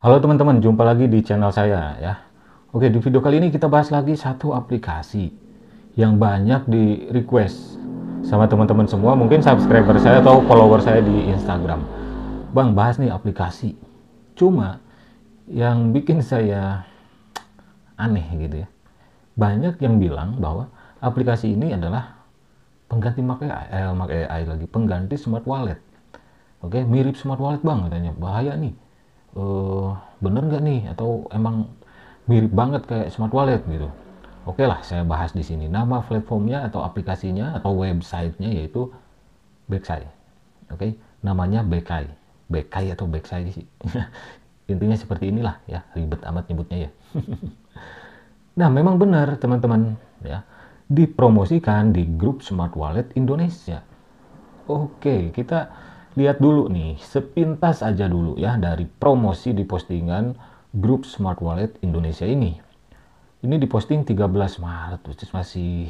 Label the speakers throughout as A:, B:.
A: Halo teman-teman, jumpa lagi di channel saya ya. Oke, di video kali ini kita bahas lagi satu aplikasi yang banyak di request sama teman-teman semua, mungkin subscriber saya atau follower saya di Instagram. Bang, bahas nih aplikasi. Cuma yang bikin saya aneh gitu ya. Banyak yang bilang bahwa aplikasi ini adalah pengganti pakai eh, AI lagi, pengganti smart wallet. Oke, mirip smart wallet Bang katanya. Bahaya nih uh, bener nggak nih atau emang mirip banget kayak smart wallet gitu oke okay lah saya bahas di sini nama platformnya atau aplikasinya atau websitenya yaitu backside oke okay? namanya backside backside atau backside sih intinya seperti inilah ya ribet amat nyebutnya ya nah memang benar teman-teman ya dipromosikan di grup Smart Wallet Indonesia oke okay, kita lihat dulu nih, sepintas aja dulu ya dari promosi di postingan grup Smart Wallet Indonesia ini. Ini diposting 13 Maret, which masih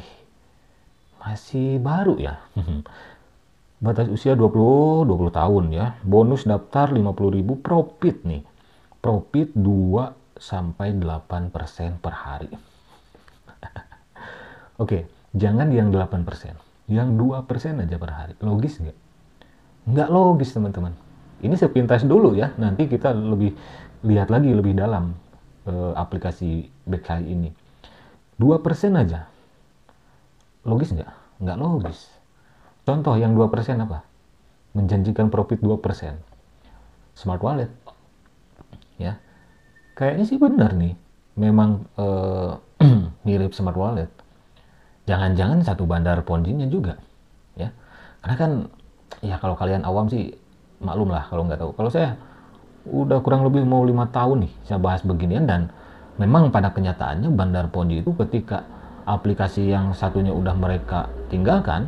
A: masih baru ya. Batas usia 20 20 tahun ya. Bonus daftar 50.000 profit nih. Profit 2 sampai 8% per hari. Oke, okay, jangan yang 8%, yang 2% aja per hari. Logis nggak? Nggak logis, teman-teman. Ini sepintas dulu ya, nanti kita lebih lihat lagi lebih dalam e, aplikasi BKI ini. 2% aja. Logis nggak? Nggak logis. Contoh yang 2% apa? Menjanjikan profit 2%. Smart wallet. Ya. Kayaknya sih benar nih. Memang e, mirip smart wallet jangan-jangan satu bandar ponjinya juga ya karena kan ya kalau kalian awam sih maklum lah kalau nggak tahu. Kalau saya udah kurang lebih mau lima tahun nih saya bahas beginian dan memang pada kenyataannya Bandar Ponji itu ketika aplikasi yang satunya udah mereka tinggalkan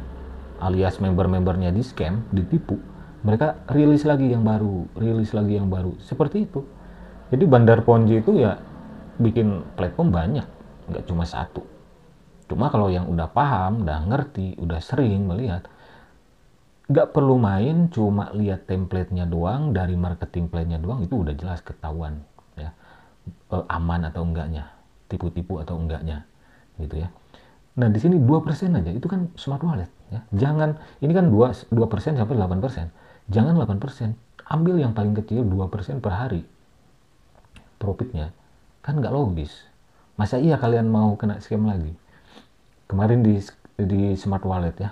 A: alias member-membernya di scam, ditipu, mereka rilis lagi yang baru, rilis lagi yang baru, seperti itu. Jadi Bandar Ponji itu ya bikin platform banyak, nggak cuma satu. Cuma kalau yang udah paham, udah ngerti, udah sering melihat, nggak perlu main cuma lihat templatenya doang dari marketing plannya doang itu udah jelas ketahuan ya e, aman atau enggaknya tipu-tipu atau enggaknya gitu ya nah di sini dua persen aja itu kan smart wallet ya jangan ini kan dua dua persen sampai delapan persen jangan delapan persen ambil yang paling kecil dua persen per hari profitnya kan nggak logis masa iya kalian mau kena scam lagi kemarin di di smart wallet ya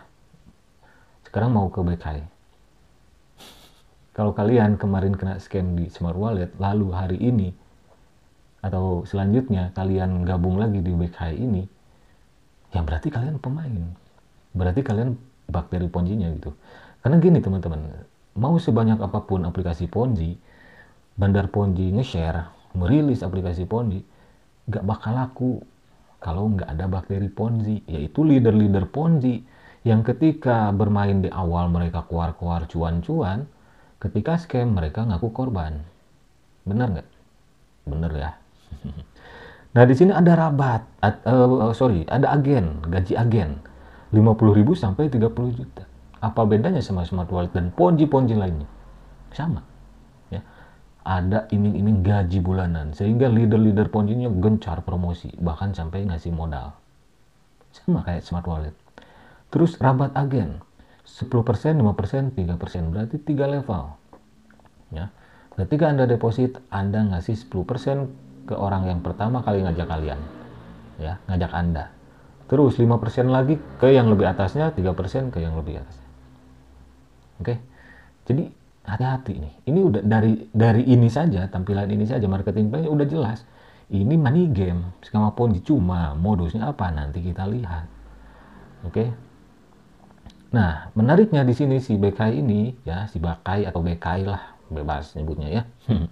A: sekarang mau ke BKI e. kalau kalian kemarin kena scam di Smart Wallet lalu hari ini atau selanjutnya kalian gabung lagi di BKI e ini ya berarti kalian pemain berarti kalian bakteri ponjinya gitu karena gini teman-teman mau sebanyak apapun aplikasi ponzi bandar ponzi nge-share merilis aplikasi ponzi gak bakal laku kalau nggak ada bakteri ponzi yaitu leader-leader ponzi yang ketika bermain di awal mereka keluar-keluar cuan-cuan, ketika scam mereka ngaku korban. Bener nggak? Bener ya. Nah di sini ada rabat, at, uh, sorry, ada agen, gaji agen, 50.000 sampai 30 juta. Apa bedanya sama smart wallet dan ponji-ponji lainnya? Sama. Ya. Ada ini- ini gaji bulanan, sehingga leader-leader ponjinya gencar promosi, bahkan sampai ngasih modal. Sama kayak smart wallet. Terus rabat agen 10%, 5%, 3% berarti 3 level. Ya. Ketika Anda deposit, Anda ngasih 10% ke orang yang pertama kali ngajak kalian. Ya, ngajak Anda. Terus 5% lagi ke yang lebih atasnya, 3% ke yang lebih atasnya. Oke. Jadi hati-hati nih. Ini udah dari dari ini saja, tampilan ini saja marketing plan udah jelas. Ini money game, skema ponzi cuma modusnya apa nanti kita lihat. Oke. Nah, menariknya di sini si BK ini, ya, si Bakai atau BKI lah, bebas nyebutnya ya, hmm.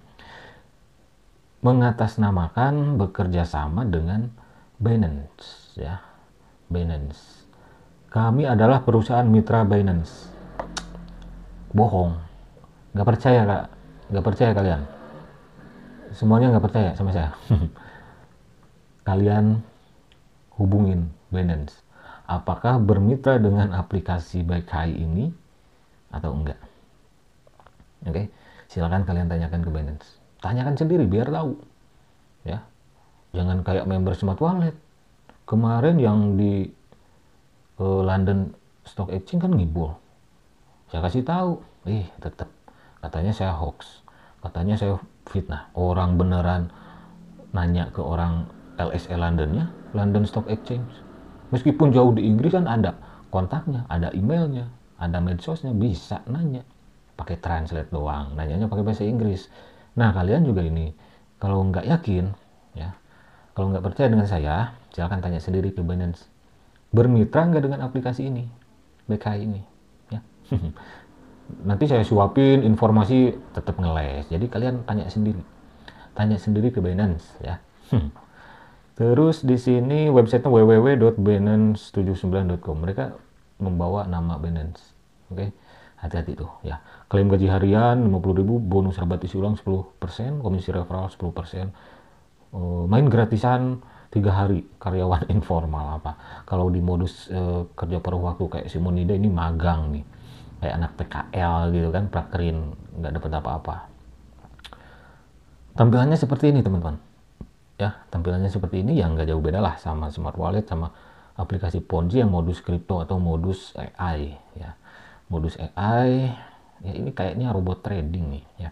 A: mengatasnamakan bekerja sama dengan Binance, ya, Binance. Kami adalah perusahaan mitra Binance. Bohong, Gak percaya kak, Gak percaya kalian. Semuanya gak percaya sama saya. kalian hubungin Binance apakah bermitra dengan aplikasi baik Hai ini atau enggak. Oke, okay? silakan kalian tanyakan ke Binance. Tanyakan sendiri biar tahu. Ya. Jangan kayak member smart wallet. Kemarin yang di uh, London Stock Exchange kan ngibul. Saya kasih tahu, ih tetap katanya saya hoax, katanya saya fitnah. Orang beneran nanya ke orang LSE Londonnya, London Stock Exchange Meskipun jauh di Inggris kan ada kontaknya, ada emailnya, ada medsosnya, bisa nanya. Pakai translate doang, nanyanya pakai bahasa Inggris. Nah, kalian juga ini, kalau nggak yakin, ya, kalau nggak percaya dengan saya, silahkan tanya sendiri ke Binance. Bermitra nggak dengan aplikasi ini, BKI ini? Ya. Nanti saya suapin informasi tetap ngeles. Jadi kalian tanya sendiri. Tanya sendiri ke Binance ya. Terus di sini websitenya www.binance79.com. Mereka membawa nama Binance. Oke. Okay? Hati-hati tuh ya. Klaim gaji harian 50.000, bonus rabat isi ulang 10%, komisi referral 10%. Uh, eh, main gratisan tiga hari karyawan informal apa kalau di modus uh, kerja paruh waktu kayak Simonida ini magang nih kayak anak PKL gitu kan prakerin nggak dapat apa-apa tampilannya seperti ini teman-teman ya tampilannya seperti ini yang nggak jauh beda lah sama smart wallet sama aplikasi ponzi yang modus kripto atau modus AI ya modus AI ya ini kayaknya robot trading nih ya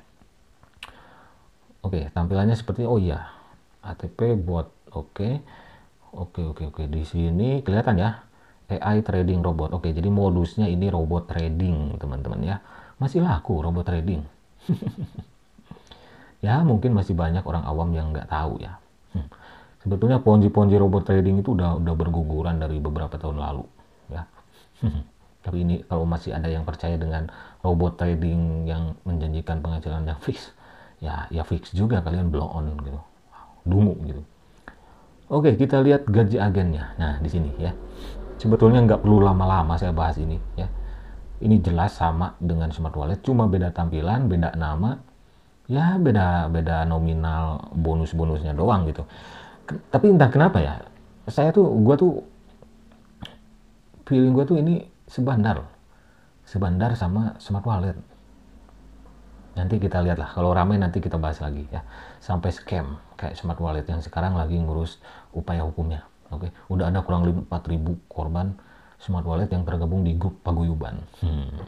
A: oke tampilannya seperti oh iya ATP buat oke oke oke oke di sini kelihatan ya AI trading robot oke jadi modusnya ini robot trading teman-teman ya masih laku robot trading ya mungkin masih banyak orang awam yang nggak tahu ya Hmm. Sebetulnya ponzi-ponzi robot trading itu udah udah berguguran dari beberapa tahun lalu, ya. Hmm. Tapi ini kalau masih ada yang percaya dengan robot trading yang menjanjikan penghasilan yang fix, ya ya fix juga kalian blow on gitu, dungu gitu. Oke, kita lihat gaji agennya. Nah, di sini ya. Sebetulnya nggak perlu lama-lama saya bahas ini ya. Ini jelas sama dengan smart wallet, cuma beda tampilan, beda nama, ya beda beda nominal bonus-bonusnya doang gitu tapi entah kenapa ya saya tuh gue tuh feeling gue tuh ini sebandar sebandar sama smart wallet nanti kita lihat lah kalau ramai nanti kita bahas lagi ya sampai scam kayak smart wallet yang sekarang lagi ngurus upaya hukumnya oke okay? udah ada kurang lebih ribu korban smart wallet yang tergabung di grup paguyuban hmm.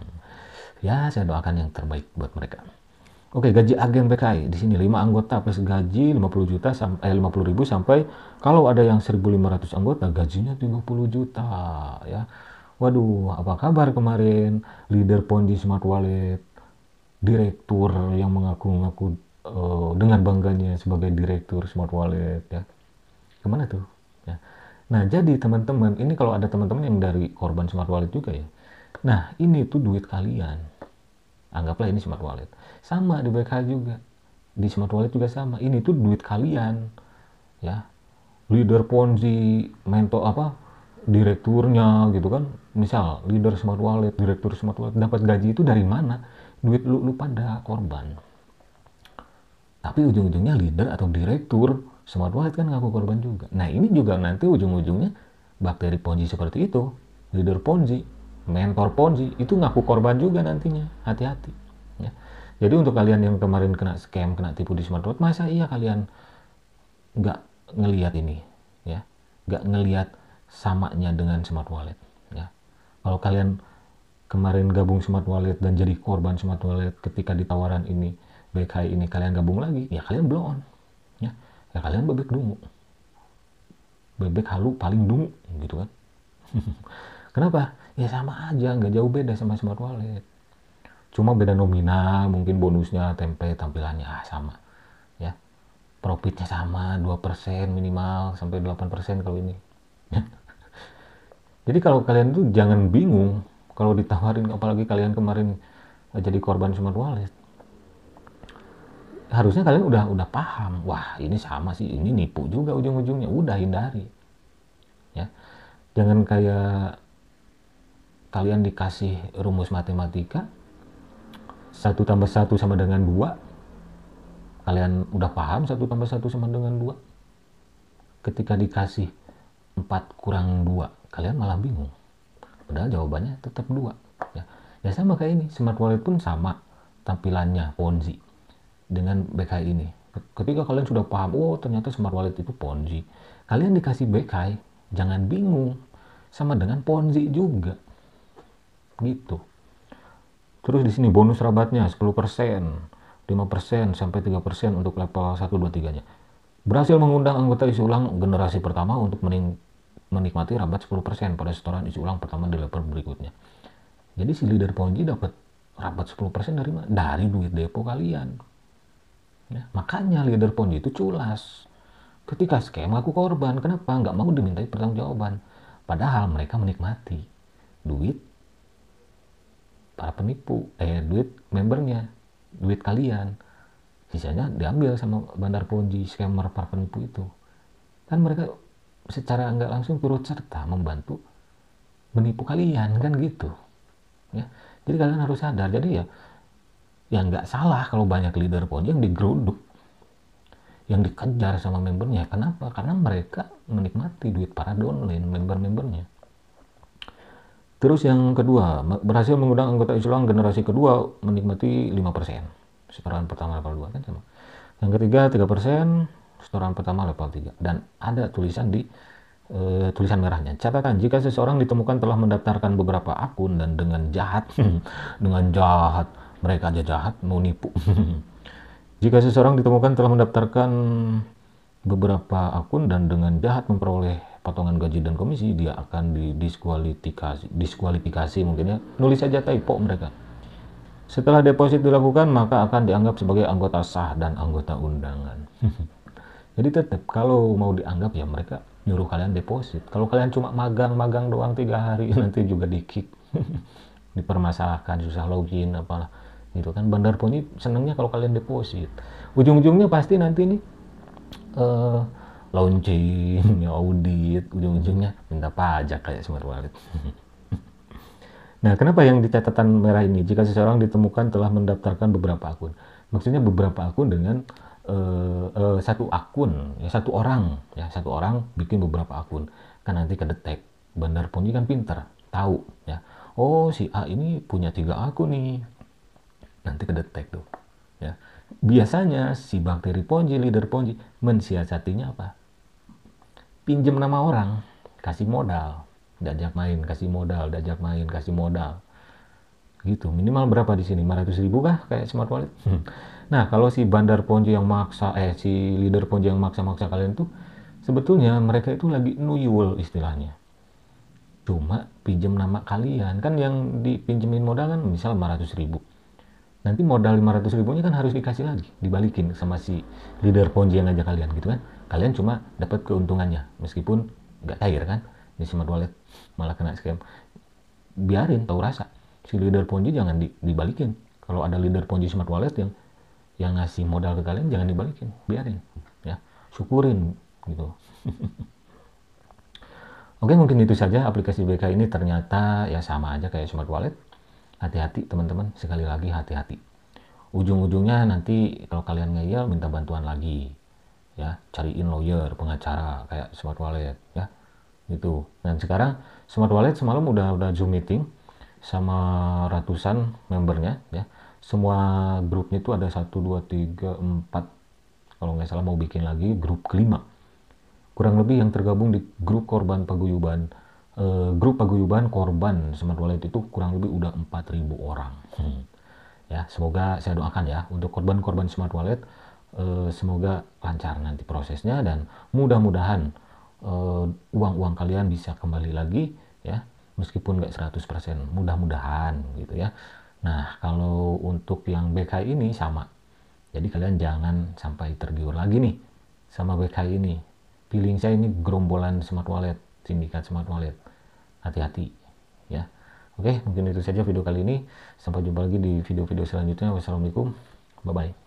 A: ya saya doakan yang terbaik buat mereka Oke, gaji agen PKI di sini 5 anggota plus gaji 50 juta sampai eh, 50 ribu sampai kalau ada yang 1.500 anggota gajinya 30 juta ya. Waduh, apa kabar kemarin leader Ponzi Smart Wallet direktur yang mengaku-ngaku uh, dengan bangganya sebagai direktur Smart Wallet ya. Kemana tuh? Ya. Nah, jadi teman-teman, ini kalau ada teman-teman yang dari korban Smart Wallet juga ya. Nah, ini tuh duit kalian anggaplah ini smart wallet sama di BKH juga di smart wallet juga sama ini tuh duit kalian ya leader ponzi mentor apa direkturnya gitu kan misal leader smart wallet direktur smart wallet dapat gaji itu dari mana duit lu lu pada korban tapi ujung-ujungnya leader atau direktur smart wallet kan ngaku korban juga nah ini juga nanti ujung-ujungnya bakteri ponzi seperti itu leader ponzi mentor Ponzi itu ngaku korban juga nantinya hati-hati ya. jadi untuk kalian yang kemarin kena scam kena tipu di Sumatera masa iya kalian nggak ngeliat ini ya nggak ngelihat samanya dengan smart wallet ya kalau kalian kemarin gabung smart wallet dan jadi korban smart wallet ketika ditawaran ini BKI ini kalian gabung lagi ya kalian blow on ya, ya kalian bebek dungu bebek halu paling dungu gitu kan Kenapa? Ya sama aja, nggak jauh beda sama smart wallet. Cuma beda nominal, mungkin bonusnya, tempe tampilannya ah, sama. Ya. Profitnya sama, 2% minimal sampai 8% kalau ini. Ya. Jadi kalau kalian tuh jangan bingung kalau ditawarin apalagi kalian kemarin jadi korban smart wallet. Harusnya kalian udah udah paham. Wah, ini sama sih, ini nipu juga ujung-ujungnya. Udah hindari. Ya. Jangan kayak kalian dikasih rumus matematika satu tambah satu sama dengan dua kalian udah paham satu tambah satu sama dengan dua ketika dikasih 4 kurang 2 kalian malah bingung padahal jawabannya tetap dua ya. ya sama kayak ini smart wallet pun sama tampilannya ponzi dengan BKI ini ketika kalian sudah paham oh ternyata smart wallet itu ponzi kalian dikasih BKI jangan bingung sama dengan ponzi juga gitu terus di sini bonus rabatnya 10% 5% sampai 3% untuk level 1, 2, 3 nya berhasil mengundang anggota isi ulang generasi pertama untuk menikmati rabat 10% pada setoran isi ulang pertama di level berikutnya jadi si leader ponji dapat rabat 10% dari mana? dari duit depo kalian ya, makanya leader ponji itu culas ketika scam aku korban kenapa nggak mau dimintai pertanggungjawaban padahal mereka menikmati duit para penipu eh duit membernya duit kalian sisanya diambil sama bandar ponzi scammer para penipu itu kan mereka secara nggak langsung turut serta membantu menipu kalian kan gitu ya jadi kalian harus sadar jadi ya yang nggak salah kalau banyak leader ponzi yang digeruduk yang dikejar sama membernya kenapa karena mereka menikmati duit para downline member-membernya Terus yang kedua, berhasil mengundang anggota Islam generasi kedua menikmati 5%. Setoran pertama level 2 kan sama. Yang ketiga 3%, setoran pertama level 3. Dan ada tulisan di e, tulisan merahnya. Catatan, jika seseorang ditemukan telah mendaftarkan beberapa akun dan dengan jahat, dengan jahat, mereka aja jahat, mau nipu. jika seseorang ditemukan telah mendaftarkan beberapa akun dan dengan jahat memperoleh potongan gaji dan komisi dia akan didiskualifikasi diskualifikasi mungkin ya nulis saja typo mereka setelah deposit dilakukan maka akan dianggap sebagai anggota sah dan anggota undangan jadi tetap kalau mau dianggap ya mereka nyuruh kalian deposit kalau kalian cuma magang-magang doang tiga hari nanti juga di kick dipermasalahkan susah login apalah gitu kan bandar poni senangnya kalau kalian deposit ujung-ujungnya pasti nanti nih uh, launching ya audit ujung-ujungnya minta pajak kayak Smart Wallet nah kenapa yang di catatan merah ini jika seseorang ditemukan telah mendaftarkan beberapa akun maksudnya beberapa akun dengan uh, uh, satu akun ya satu orang ya satu orang bikin beberapa akun kan nanti kedetek bandar pun kan pinter tahu ya oh si A ini punya tiga akun nih nanti kedetek tuh ya biasanya si bakteri ponji, leader ponji, mensiasatinya apa pinjam nama orang kasih modal diajak main kasih modal diajak main kasih modal gitu minimal berapa di sini 500 ribu kah kayak smart wallet hmm. nah kalau si bandar ponjo yang maksa eh si leader ponjo yang maksa-maksa kalian tuh sebetulnya mereka itu lagi nuyul istilahnya cuma pinjam nama kalian kan yang dipinjemin modal kan misal 500 ribu nanti modal 500 ribunya kan harus dikasih lagi dibalikin sama si leader ponji yang ngajak kalian gitu kan kalian cuma dapat keuntungannya meskipun nggak cair kan di smart wallet malah kena scam biarin tahu rasa si leader ponzi jangan di, dibalikin kalau ada leader ponzi smart wallet ya, yang yang ngasih modal ke kalian jangan dibalikin biarin ya syukurin gitu Oke mungkin itu saja aplikasi BK ini ternyata ya sama aja kayak smart wallet. Hati-hati teman-teman, sekali lagi hati-hati. Ujung-ujungnya nanti kalau kalian ngeyel minta bantuan lagi ya cariin lawyer pengacara kayak smart wallet ya itu dan sekarang smart wallet semalam udah udah zoom meeting sama ratusan membernya ya semua grupnya itu ada satu dua tiga empat kalau nggak salah mau bikin lagi grup kelima kurang lebih yang tergabung di grup korban paguyuban eh, grup paguyuban korban smart wallet itu kurang lebih udah empat ribu orang hmm. ya semoga saya doakan ya untuk korban-korban smart wallet Eh, semoga lancar nanti prosesnya dan mudah-mudahan eh, uang-uang kalian bisa kembali lagi ya meskipun nggak 100% mudah-mudahan gitu ya nah kalau untuk yang BK ini sama jadi kalian jangan sampai tergiur lagi nih sama BK ini feeling saya ini gerombolan smart wallet sindikat smart wallet hati-hati ya oke mungkin itu saja video kali ini sampai jumpa lagi di video-video selanjutnya wassalamualaikum bye bye